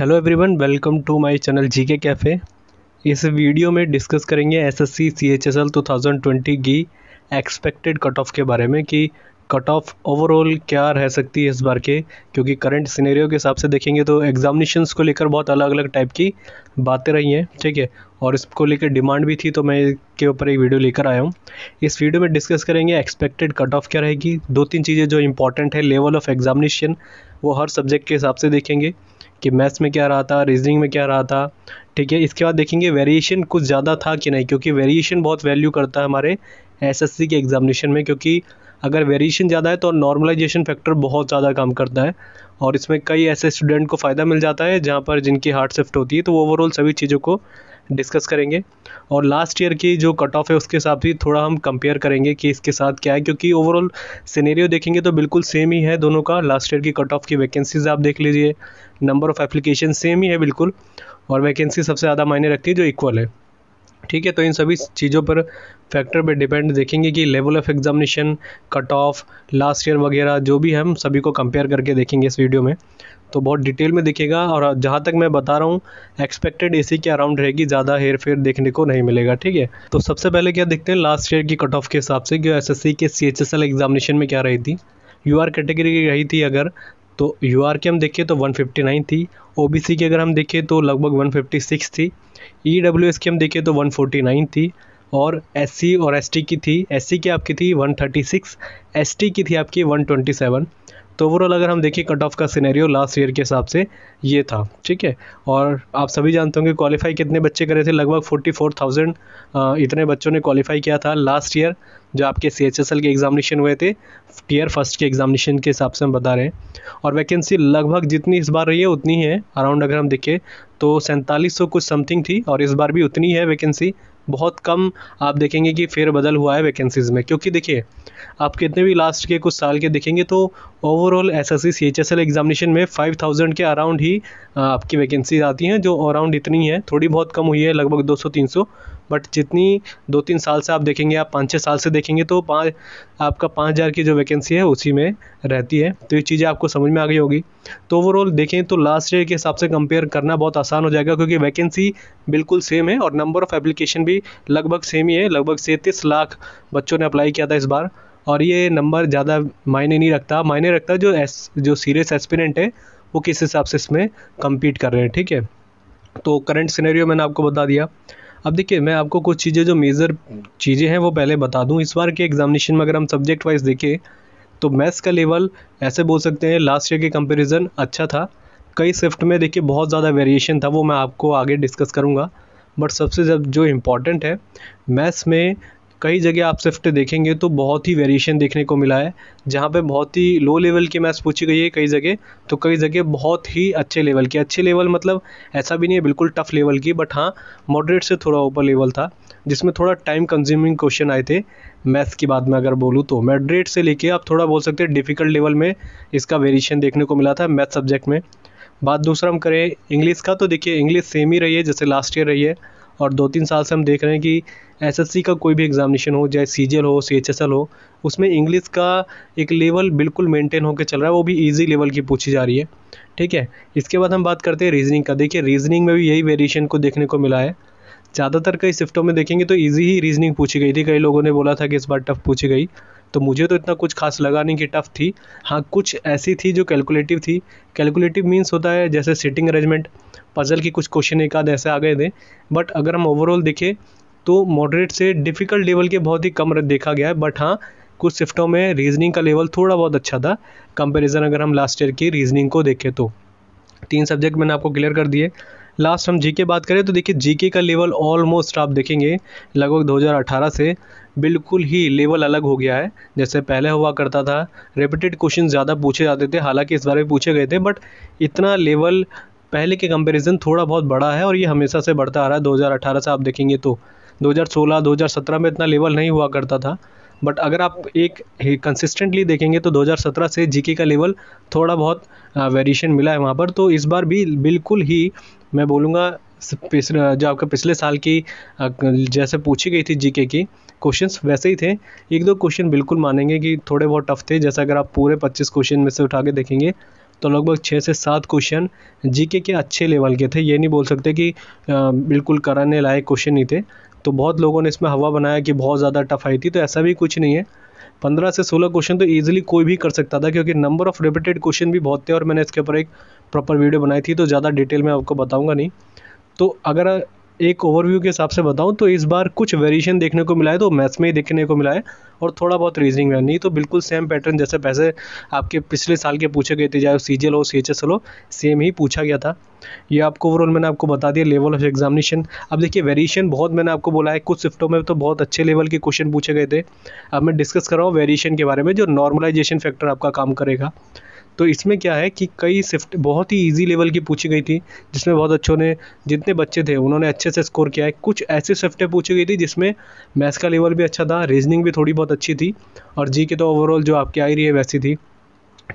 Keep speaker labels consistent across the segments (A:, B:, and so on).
A: hello everyone welcome to my channel GK cafe इस video में discuss करेंगे SSC CHSL 2020 की एक्सपेक्टेड कट ऑफ के बारे में कि कट ऑफ ओवरऑल क्या रह सकती है इस बार के क्योंकि करंट सिनेरियो के हिसाब से देखेंगे तो एग्जामिनेशंस को लेकर बहुत अलग अलग टाइप की बातें रही हैं ठीक है और इसको लेकर डिमांड भी थी तो मैं के ऊपर एक वीडियो लेकर आया हूँ इस वीडियो में डिस्कस करेंगे एक्सपेक्टेड कट ऑफ क्या रहेगी दो तीन चीज़ें जो इंपॉर्टेंट है लेवल ऑफ एग्जामिनेशन वो हर सब्जेक्ट के हिसाब से देखेंगे कि मैथ्स में क्या रहा था रीजनिंग में क्या रहा था ठीक है इसके बाद देखेंगे वेरिएशन कुछ ज़्यादा था कि नहीं क्योंकि वेरिएशन बहुत वैल्यू करता है हमारे एसएससी के एग्जामिनेशन में क्योंकि अगर वेरिएशन ज़्यादा है तो नॉर्मलाइजेशन फैक्टर बहुत ज़्यादा काम करता है और इसमें कई ऐसे स्टूडेंट को फ़ायदा मिल जाता है जहाँ पर जिनकी हार्ड शिफ्ट होती है तो ओवरऑल सभी चीज़ों को डिस्कस करेंगे और लास्ट ईयर की जो कट ऑफ है उसके साथ भी थोड़ा हम कंपेयर करेंगे कि इसके साथ क्या है क्योंकि ओवरऑल सिनेरियो देखेंगे तो बिल्कुल सेम ही है दोनों का लास्ट ईयर की कट ऑफ की वैकेंसीज आप देख लीजिए नंबर ऑफ़ एप्लीकेशन सेम ही है बिल्कुल और वैकेंसी सबसे ज़्यादा मायने रखती है जो इक्वल है ठीक है तो इन सभी चीज़ों पर फैक्टर पे डिपेंड देखेंगे कि level of examination cut off last year वगैरह जो भी हम सभी को कंपेयर करके देखेंगे इस वीडियो में तो बहुत डिटेल में दिखेगा और जहाँ तक मैं बता रहा हूँ एक्सपेक्टेड ए के अराउंड रहेगी ज़्यादा हेर फेर देखने को नहीं मिलेगा ठीक है तो सबसे पहले क्या देखते हैं लास्ट ईयर की कट ऑफ के हिसाब से जो एस के सी एग्जामिनेशन में क्या रही थी यू कैटेगरी की रही थी अगर तो यू की हम देखें तो 159 थी ओ बी की अगर हम देखें तो लगभग 156 थी ई e की हम देखें तो 149 थी और एस सी और एस टी की थी एस सी की आपकी थी one thirty six S T की थी आपकी वन ट्वेंटी सेवन तो ओवरऑल अगर हम देखें कट ऑफ का सिनेरियो लास्ट ईयर के हिसाब से ये था ठीक है और आप सभी जानते होंगे क्वालिफाई कितने बच्चे करे थे लगभग फोर्टी फोर थाउजेंड इतने बच्चों ने क्वालिफाई किया था लास्ट ईयर जो आपके सी एच एस एल के एग्जामिनेशन हुए थे टीयर फर्स्ट के एग्जामिनेशन के हिसाब से हम बता रहे हैं और वैकेंसी लगभग जितनी इस बार रही है उतनी है अराउंड अगर हम देखें तो सैंतालीस सौ कुछ समथिंग थी और इस बार भी उतनी है वैकेंसी बहुत कम आप देखेंगे कि फेरबदल हुआ है वैकेंसीज़ में क्योंकि देखिए आप कितने भी लास्ट के कुछ साल के देखेंगे तो overall S S C H S L examination में फाइव थाउजेंड के अराउंड ही आपकी वैकेंसीज आती हैं जो अराउंड इतनी है थोड़ी बहुत कम हुई है लगभग दो सौ तीन सौ बट जितनी दो तीन साल से आप देखेंगे आप पाँच छः साल से देखेंगे तो पाँच आपका पाँच हज़ार की जो वैकेंसी है उसी में रहती है तो ये चीज़ें आपको समझ में आ गई होगी तो ओवरऑल देखें तो लास्ट ईयर के हिसाब से कंपेयर करना बहुत आसान हो जाएगा क्योंकि वैकेंसी बिल्कुल सेम है और नंबर ऑफ़ एप्लीकेशन भी लगभग सेम ही है लगभग सैंतीस लाख बच्चों ने अप्लाई किया था इस बार और ये नंबर ज़्यादा मायने नहीं रखता मायने रखता जो एस जो सीरियस एस्पिरेंट है वो किस हिसाब से इसमें कम्पीट कर रहे हैं ठीक है तो करंट सिनेरियो मैंने आपको बता दिया अब देखिए मैं आपको कुछ चीज़ें जो मेजर चीज़ें हैं वो पहले बता दूं इस बार के एग्जामिनेशन में अगर हम सब्जेक्ट वाइज देखें तो मैथ्स का लेवल ऐसे बोल सकते हैं लास्ट ईयर के कंपेरिजन अच्छा था कई शिफ्ट में देखिए बहुत ज़्यादा वेरिएशन था वो मैं आपको आगे डिस्कस करूँगा बट सबसे जब जो इम्पोर्टेंट है मैथ्स में कई जगह आप शिफ्ट देखेंगे तो बहुत ही वेरिएशन देखने को मिला है जहाँ पे बहुत ही लो लेवल की मैथ्स पूछी गई है कई जगह तो कई जगह बहुत ही अच्छे लेवल की अच्छे लेवल मतलब ऐसा भी नहीं है बिल्कुल टफ लेवल की बट हाँ मॉडरेट से थोड़ा ऊपर लेवल था जिसमें थोड़ा टाइम कंज्यूमिंग क्वेश्चन आए थे मैथ्स की बात में अगर बोलूँ तो मॉडरेट से लेके आप थोड़ा बोल सकते हैं डिफ़िकल्ट लेवल में इसका वेरिएशन देखने को मिला था मैथ सब्जेक्ट में बात दूसरा हम करें इंग्लिश का तो देखिए इंग्लिश सेम ही रही है जैसे लास्ट ईयर रही है और दो तीन साल से हम देख रहे हैं कि एसएससी का कोई भी एग्जामिनेशन हो चाहे एल हो सीएचएसएल हो उसमें इंग्लिश का एक लेवल बिल्कुल मेंटेन होकर चल रहा है वो भी ईजी लेवल की पूछी जा रही है ठीक है इसके बाद हम बात करते हैं रीजनिंग का देखिए रीजनिंग में भी यही वेरिएशन को देखने को मिला है ज़्यादातर कई शिफ्टों में देखेंगे तो ईजी ही रीजनिंग पूछी गई थी कई लोगों ने बोला था कि इस बार टफ पूछी गई तो मुझे तो इतना कुछ खास लगा नहीं कि टफ़ थी हाँ कुछ ऐसी थी जो कैलकुलेटिव थी कैलकुलेटिव मीन्स होता है जैसे सिटिंग अरेंजमेंट पज़ल की कुछ क्वेश्चन एक आध ऐसे आ गए थे बट अगर हम ओवरऑल देखें तो मॉडरेट से डिफ़िकल्ट लेवल के बहुत ही कम देखा गया है बट हाँ कुछ शिफ्टों में रीजनिंग का लेवल थोड़ा बहुत अच्छा था कंपैरिजन अगर हम लास्ट ईयर की रीजनिंग को देखें तो तीन सब्जेक्ट मैंने आपको क्लियर कर दिए लास्ट हम जीके बात करें तो देखिए जीके का लेवल ऑलमोस्ट आप देखेंगे लगभग 2018 से बिल्कुल ही लेवल अलग हो गया है जैसे पहले हुआ करता था रिपीटेड क्वेश्चन ज़्यादा पूछे जाते थे हालांकि इस बारे में पूछे गए थे बट इतना लेवल पहले के कंपैरिजन थोड़ा बहुत बड़ा है और ये हमेशा से बढ़ता आ रहा है दो से आप देखेंगे तो दो हज़ार में इतना लेवल नहीं हुआ करता था बट अगर आप एक कंसिस्टेंटली देखेंगे तो 2017 से जीके का लेवल थोड़ा बहुत वेरिएशन मिला है वहाँ पर तो इस बार भी बिल्कुल ही मैं बोलूँगा जो आपका पिछले साल की जैसे पूछी गई थी जीके की क्वेश्चंस वैसे ही थे एक दो क्वेश्चन बिल्कुल मानेंगे कि थोड़े बहुत टफ थे जैसे अगर आप पूरे 25 क्वेश्चन में से उठा के देखेंगे तो लगभग छः से सात क्वेश्चन जीके के अच्छे लेवल के थे ये नहीं बोल सकते कि बिल्कुल कराने लायक क्वेश्चन नहीं थे तो बहुत लोगों ने इसमें हवा बनाया कि बहुत ज़्यादा टफ आई थी तो ऐसा भी कुछ नहीं है पंद्रह से सोलह क्वेश्चन तो ईजिली कोई भी कर सकता था क्योंकि नंबर ऑफ रिपीटेड क्वेश्चन भी बहुत थे और मैंने इसके ऊपर एक प्रॉपर वीडियो बनाई थी तो ज़्यादा डिटेल में आपको बताऊँगा नहीं तो अगर एक ओवरव्यू के हिसाब से बताऊँ तो इस बार कुछ वेरिएशन देखने को मिला है तो मैथ्स में ही देखने को मिला है और थोड़ा बहुत रीजनिंग में नहीं तो बिल्कुल सेम पैटर्न जैसे पैसे आपके पिछले साल के पूछे गए थे चाहे सी हो सी एच एस एल हो सेम ही पूछा गया था ये आपको ओवरऑल मैंने आपको बता दिया लेवल ऑफ एग्जामिनेशन अब देखिए वेरिएशन बहुत मैंने आपको बोला है कुछ शिफ्टों में तो बहुत अच्छे लेवल के क्वेश्चन पूछे गए थे अब मैं डिस्कस कर रहा हूँ वेरिएशन के बारे में जो नॉर्मलाइजेशन फैक्टर आपका काम करेगा तो इसमें क्या है कि कई शिफ्ट बहुत ही ईजी लेवल की पूछी गई थी जिसमें बहुत अच्छों ने जितने बच्चे थे उन्होंने अच्छे से स्कोर किया है कुछ ऐसी शिफ्टें पूछी गई थी जिसमें मैथ्स का लेवल भी अच्छा था रीजनिंग भी थोड़ी बहुत अच्छी थी और जी के तो ओवरऑल जो आपकी आई रही है वैसी थी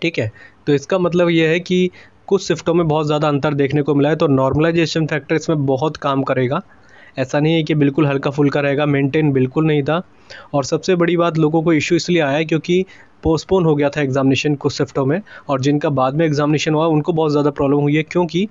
A: ठीक है तो इसका मतलब यह है कि कुछ शिफ्टों में बहुत ज़्यादा अंतर देखने को मिला है तो नॉर्मलाइजेशन फैक्टर इसमें बहुत काम करेगा ऐसा नहीं है कि बिल्कुल हल्का फुल्का रहेगा मेंटेन बिल्कुल नहीं था और सबसे बड़ी बात लोगों को इशू इसलिए आया क्योंकि पोस्टपोन हो गया था एग्जामिनेशन कुछ शिफ्टों में और जिनका बाद में एग्जामिनेशन हुआ उनको बहुत ज़्यादा प्रॉब्लम हुई है क्योंकि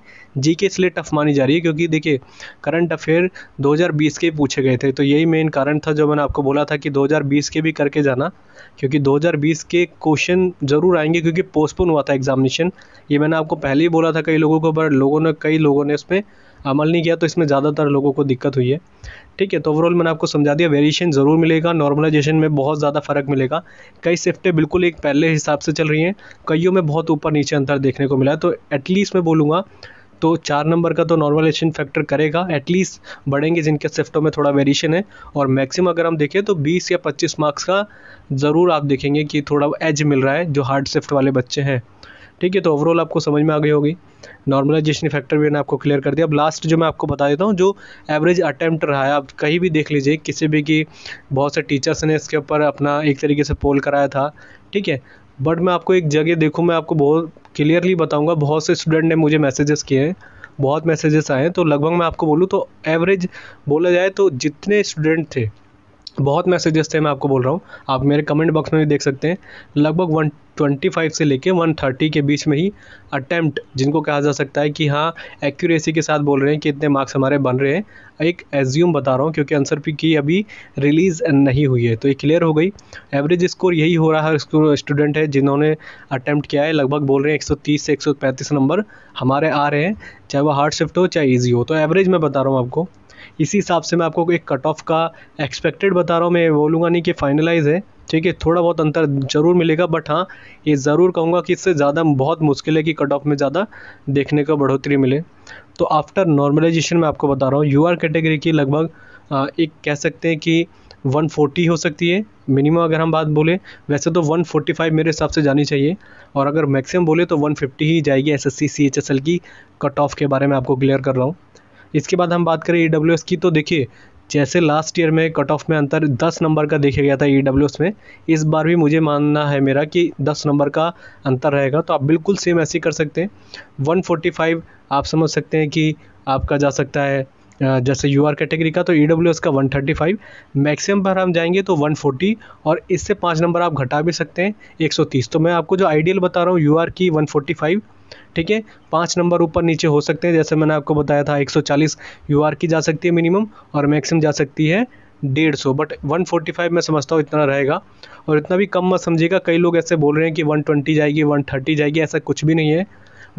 A: जी के इसलिए टफ मानी जा रही है क्योंकि देखिए करंट अफेयर 2020 के पूछे गए थे तो यही मेन कारण था जो मैंने आपको बोला था कि 2020 के भी करके जाना क्योंकि 2020 के क्वेश्चन ज़रूर आएंगे क्योंकि पोस्टपोन हुआ था एग्जामिनेशन ये मैंने आपको पहले ही बोला था कई लोगों को पर लोगों ने कई लोगों ने इसमें अमल नहीं किया तो इसमें ज़्यादातर लोगों को दिक्कत हुई है ठीक है तो ओवरऑल मैंने आपको समझा दिया वेरिएशन ज़रूर मिलेगा नॉर्मलाइजेशन में बहुत ज़्यादा फ़र्क मिलेगा कई शिफ्टें बिल्कुल एक पहले हिसाब से चल रही हैं कईयों में बहुत ऊपर नीचे अंतर देखने को मिला है तो एटलीस्ट मैं बोलूँगा तो चार नंबर का तो नॉर्मलाइजेशन फैक्टर करेगा एटलीस्ट बढ़ेंगे जिनके शिफ्टों में थोड़ा वेरिएशन है और मैक्सिमम अगर हम देखें तो 20 या 25 मार्क्स का ज़रूर आप देखेंगे कि थोड़ा एज मिल रहा है जो हार्ड शिफ्ट वाले बच्चे हैं ठीक है तो ओवरऑल आपको समझ में आ गई होगी नॉर्मलाइजेशन फैक्टर भी मैंने आपको क्लियर कर दिया अब लास्ट जो मैं आपको बता देता हूँ जो एवरेज अटैम्प्ट रहा है आप कहीं भी देख लीजिए किसी भी की बहुत से टीचर्स ने इसके ऊपर अपना एक तरीके से पोल कराया था ठीक है बट मैं आपको एक जगह देखूँ मैं आपको बहुत क्लियरली बताऊँगा बहुत से स्टूडेंट ने मुझे मैसेजेस किए हैं बहुत मैसेजेस आए हैं तो लगभग मैं आपको बोलूँ तो एवरेज बोला जाए तो जितने स्टूडेंट थे बहुत मैसेजेस थे मैं आपको बोल रहा हूँ आप मेरे कमेंट बॉक्स में भी देख सकते हैं लगभग वन ट्वेंटी फाइव से लेके वन थर्टी के बीच में ही अटैम्प्ट जिनको कहा जा सकता है कि हाँ एक्यूरेसी के साथ बोल रहे हैं कि इतने मार्क्स हमारे बन रहे हैं एक एज्यूम बता रहा हूँ क्योंकि आंसर पी की अभी रिलीज़ नहीं हुई है तो ये क्लियर हो गई एवरेज स्कोर यही हो रहा है स्टूडेंट है जिन्होंने अटैम्प्ट किया है लगभग बोल रहे हैं एक सौ तीस से एक सौ पैंतीस नंबर हमारे आ रहे हैं चाहे वो हार्ड शिफ्ट हो चाहे ईजी हो तो एवरेज मैं बता रहा हूँ आपको इसी हिसाब से मैं आपको एक कट ऑफ का एक्सपेक्टेड बता रहा हूँ मैं बोलूँगा नहीं कि फाइनलाइज है ठीक है थोड़ा बहुत अंतर जरूर मिलेगा बट हाँ ये ज़रूर कहूँगा कि इससे ज़्यादा बहुत मुश्किल है कि कट ऑफ में ज़्यादा देखने का बढ़ोतरी मिले तो आफ्टर नॉर्मलाइजेशन मैं आपको बता रहा हूँ यू आर कैटेगरी की लगभग एक कह सकते हैं कि 140 हो सकती है मिनिमम अगर हम बात बोले वैसे तो 145 मेरे हिसाब से जानी चाहिए और अगर मैक्सिमम बोले तो 150 ही जाएगी एसएससी सीएचएसएल की कट ऑफ के बारे में आपको क्लियर कर रहा हूँ इसके बाद हम बात करें ई की तो देखिए जैसे लास्ट ईयर में कट ऑफ में अंतर 10 नंबर का देखा गया था ई में इस बार भी मुझे मानना है मेरा कि 10 नंबर का अंतर रहेगा तो आप बिल्कुल सेम ऐसे कर सकते हैं 145 आप समझ सकते हैं कि आपका जा सकता है जैसे यू आर कैटेगरी का तो ई डब्ल्यू एस का फाइव मैक्सिमम पर हम जाएंगे तो 140 और इससे पाँच नंबर आप घटा भी सकते हैं 130 तो मैं आपको जो आइडियल बता रहा हूँ यू आर की वन ठीक है पाँच नंबर ऊपर नीचे हो सकते हैं जैसे मैंने आपको बताया था 140 यूआर की जा सकती है मिनिमम और मैक्सिमम जा सकती है डेढ़ सौ बट वन फोर्टी फाइव मैं समझता हूँ इतना रहेगा और इतना भी कम मत समझिएगा कई लोग ऐसे बोल रहे हैं कि वन ट्वेंटी जाएगी वन थर्टी जाएगी ऐसा कुछ भी नहीं है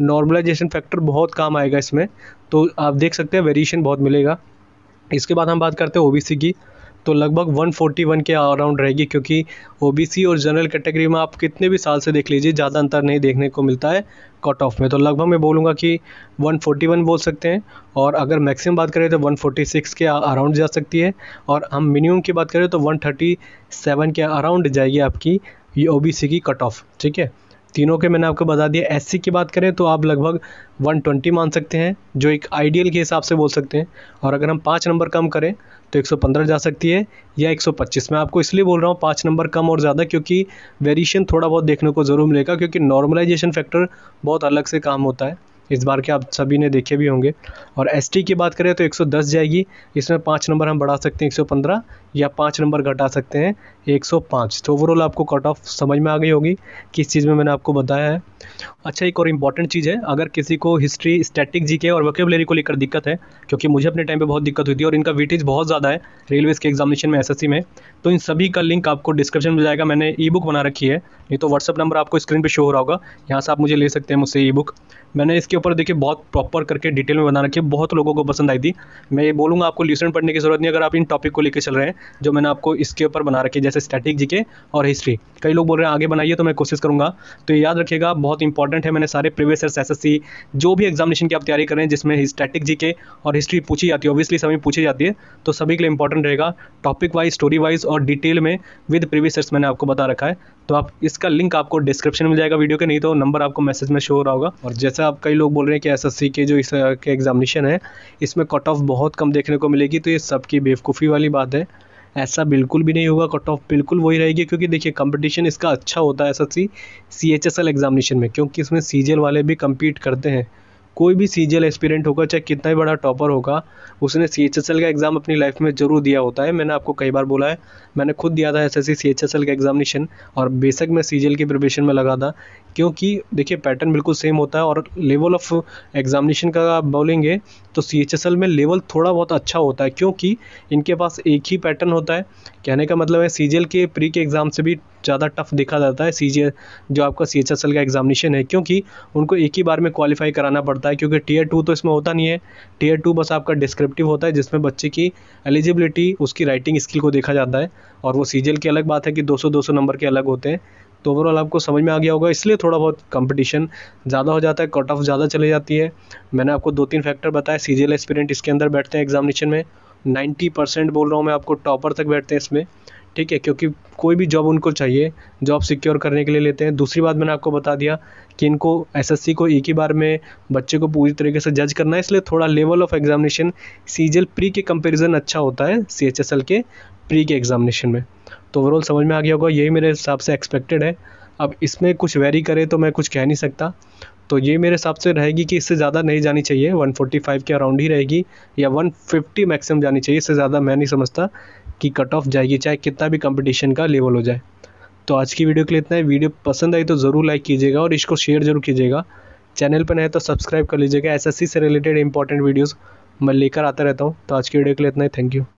A: नॉर्मलाइजेशन फैक्टर बहुत काम आएगा इसमें तो आप देख सकते हैं वेरिएशन बहुत मिलेगा इसके बाद हम बात करते हैं ओ की तो लगभग 141 के अराउंड रहेगी क्योंकि ओबीसी और जनरल कैटेगरी में आप कितने भी साल से देख लीजिए ज़्यादा अंतर नहीं देखने को मिलता है कट ऑफ में तो लगभग मैं बोलूँगा कि 141 बोल सकते हैं और अगर मैक्सिमम बात करें तो 146 के अराउंड जा सकती है और हम मिनिमम की बात करें तो 137 के अराउंड जाएगी आपकी ये ओबीसी की कट ऑफ ठीक है तीनों के मैंने आपको बता दिया एस की बात करें तो आप लगभग 120 मान सकते हैं जो एक आइडियल के हिसाब से बोल सकते हैं और अगर हम पाँच नंबर कम करें तो 115 जा सकती है या 125 मैं आपको इसलिए बोल रहा हूँ पाँच नंबर कम और ज़्यादा क्योंकि वेरिएशन थोड़ा बहुत देखने को ज़रूर मिलेगा क्योंकि नॉर्मलाइजेशन फैक्टर बहुत अलग से काम होता है इस बार के आप सभी ने देखे भी होंगे और एस की बात करें तो एक जाएगी इसमें पाँच नंबर हम बढ़ा सकते हैं एक या पाँच नंबर घटा सकते हैं 105 तो ओवरऑल आपको कट ऑफ समझ में आ गई होगी किस चीज़ में मैंने आपको बताया है अच्छा एक और इम्पॉर्टेंट चीज़ है अगर किसी को हिस्ट्री स्टैटिक जीके और वोकेबलरी को लेकर दिक्कत है क्योंकि मुझे अपने टाइम पर बहुत दिक्कत हुई थी और इनका वेटेज बहुत ज़्यादा है रेलवेज़ के एग्जामिनेशन में एस में तो इन सभी का लिंक आपको डिस्क्रिप्शन में जाएगा मैंने ई बुक बना रखी है नहीं तो व्हाट्सअप नंबर आपको स्क्रीन पर शो हो रहा होगा यहाँ से आप मुझे ले सकते हैं मुझसे ई बुक मैंने इसके ऊपर देखिए बहुत प्रॉपर करके डिटेल में बना रखी है बहुत लोगों को पसंद आई थी मैं ये बोलूँगा आपको लिसन पढ़ने की जरूरत नहीं अगर आप इन टॉपिक को लेकर चल रहे हैं जो मैंने आपको इसके ऊपर बना रखी है जैसे स्टैटिक जीके और हिस्ट्री कई लोग बोल रहे हैं आगे बनाइए तो मैं कोशिश करूँगा तो ये याद रखिएगा बहुत इंपॉर्टेंट है मैंने सारे प्रीवियस एस एस जो भी एग्जामिनेशन की आप तैयारी करें जिसमें स्टैटिक जी और हिस्ट्री पूछी जाती है ऑब्वियसली सभी पूछी जाती है तो सभी के लिए इंपॉर्टेंट रहेगा टॉपिक वाइज स्टोरी वाइज और डिटेल में विद प्रीवियस मैंने आपको बता रखा है तो आप इसका लिंक आपको डिस्क्रिप्शन में जाएगा वीडियो के नहीं तो नंबर आपको मैसेज में शो हो रहा होगा और जैसा आप कई लोग बोल रहे हैं कि एसएससी के जो इस के एग्जामिनेशन है इसमें कट ऑफ बहुत कम देखने को मिलेगी तो ये सबकी बेवकूफ़ी वाली बात है ऐसा बिल्कुल भी नहीं होगा कट ऑफ बिल्कुल वही रहेगी क्योंकि देखिए कंपटीशन इसका अच्छा होता है S S C C H S L examination में क्योंकि इसमें सी वाले भी कम्पीट करते हैं कोई भी सी जी एल होगा चाहे कितना ही बड़ा टॉपर होगा उसने सी एच एस एल का एग्ज़ाम अपनी लाइफ में ज़रूर दिया होता है मैंने आपको कई बार बोला है मैंने खुद दिया था S S C C H S L का एग्जामिनेशन और बेसिक मैं सी जी एल की प्रिपरेशन में लगा था क्योंकि देखिए पैटर्न बिल्कुल सेम होता है और लेवल ऑफ एग्जामिनेशन का आप बोलेंगे तो सी एच एस एल में लेवल थोड़ा बहुत अच्छा होता है क्योंकि इनके पास एक ही पैटर्न होता है कहने का मतलब है सी के प्री के एग्ज़ाम से भी ज़्यादा टफ देखा जाता है सी जो आपका सी का एग्जामिनेशन है क्योंकि उनको एक ही बार में क्वालिफाई कराना पड़ता है क्योंकि टीयर टू तो इसमें होता नहीं है टीयर टू बस आपका डिस्क्रिप्टिव होता है जिसमें बच्चे की एलिजिबिलिटी उसकी राइटिंग स्किल को देखा जाता है और वो सी की अलग बात है कि 200 200 नंबर के अलग होते हैं तो ओवरऑल आपको समझ में आ गया होगा इसलिए थोड़ा बहुत कंपटीशन ज़्यादा हो जाता है कट ऑफ ज़्यादा चली जाती है मैंने आपको दो तीन फैक्टर बताया सी जी एस्पिरेंट इसके अंदर बैठते हैं एग्जामिनेशन में नाइन्टी परसेंट बोल रहा हूँ मैं आपको टॉपर तक बैठते हैं इसमें ठीक है क्योंकि कोई भी जॉब उनको चाहिए जॉब सिक्योर करने के लिए लेते हैं दूसरी बात मैंने आपको बता दिया कि इनको एस को एक ही बार में बच्चे को पूरी तरीके से जज करना है इसलिए थोड़ा level of examination C pre के कंपेरिजन अच्छा होता है सी के प्री के एग्जामिनेशन में तो ओवरऑल समझ में आ गया होगा यही मेरे हिसाब से एक्सपेक्टेड है अब इसमें कुछ वेरी करे तो मैं कुछ कह नहीं सकता तो ये मेरे हिसाब से रहेगी कि इससे ज़्यादा नहीं जानी चाहिए 145 के अराउंड ही रहेगी या 150 मैक्सिमम जानी चाहिए इससे ज़्यादा मैं नहीं समझता कि कट ऑफ जाएगी चाहे कितना भी कंपटीशन का लेवल हो जाए तो आज की वीडियो के लिए इतना है वीडियो पसंद आई तो ज़रूर लाइक कीजिएगा और इसको शेयर जरूर कीजिएगा चैनल पर नए तो सब्सक्राइब कर लीजिएगा एस से रिलेटेड इंपॉर्टेंट वीडियोज़ मैं लेकर आता रहता हूँ तो आज की वीडियो के लिए इतना ही थैंक यू